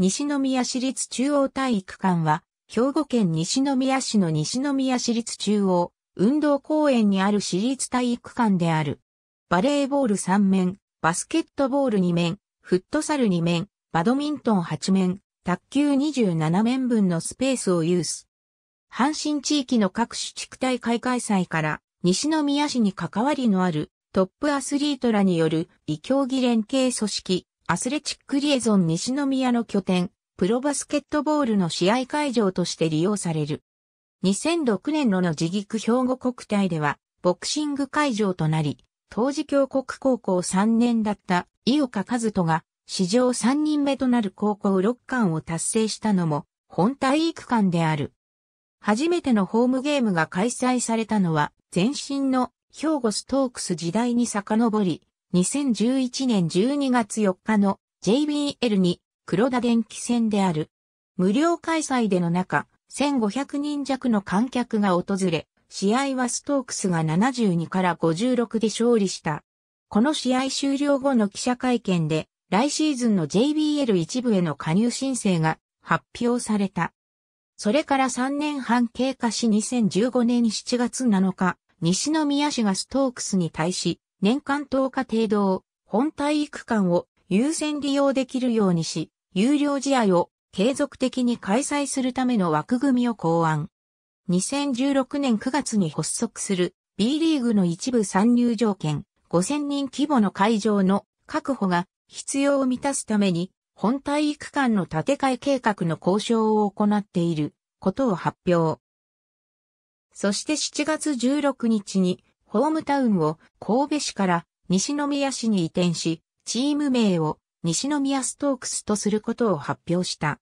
西宮市立中央体育館は、兵庫県西宮市の西宮市立中央運動公園にある市立体育館である。バレーボール3面、バスケットボール2面、フットサル2面、バドミントン8面、卓球27面分のスペースを有す。阪神地域の各種地区大会開催から西宮市に関わりのあるトップアスリートらによる異競技連携組織アスレチックリエゾン西宮の拠点、プロバスケットボールの試合会場として利用される。2006年のの自菊兵庫国体では、ボクシング会場となり、当時峡谷高校3年だった井岡和人が、史上3人目となる高校6冠を達成したのも、本体育館である。初めてのホームゲームが開催されたのは、前身の兵庫ストークス時代に遡り、2011年12月4日の JBL に黒田電気戦である。無料開催での中、1500人弱の観客が訪れ、試合はストークスが72から56で勝利した。この試合終了後の記者会見で、来シーズンの JBL 一部への加入申請が発表された。それから3年半経過し2015年7月7日、西宮市がストークスに対し、年間10日程度を本体育館を優先利用できるようにし、有料試合を継続的に開催するための枠組みを考案。2016年9月に発足する B リーグの一部参入条件5000人規模の会場の確保が必要を満たすために本体育館の建て替え計画の交渉を行っていることを発表。そして7月16日にホームタウンを神戸市から西宮市に移転し、チーム名を西宮ストークスとすることを発表した。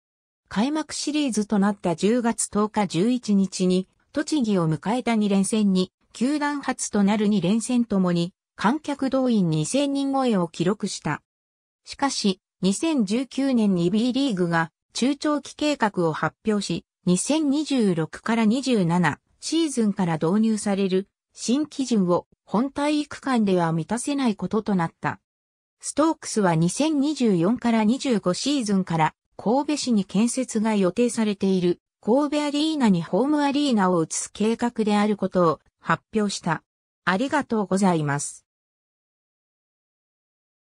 開幕シリーズとなった10月10日11日に、栃木を迎えた2連戦に、球団初となる2連戦ともに、観客動員2000人超えを記録した。しかし、2019年に B リーグが中長期計画を発表し、2026から27シーズンから導入される新基準を本体育館では満たせないこととなった。ストークスは2024から25シーズンから神戸市に建設が予定されている神戸アリーナにホームアリーナを移す計画であることを発表した。ありがとうございます。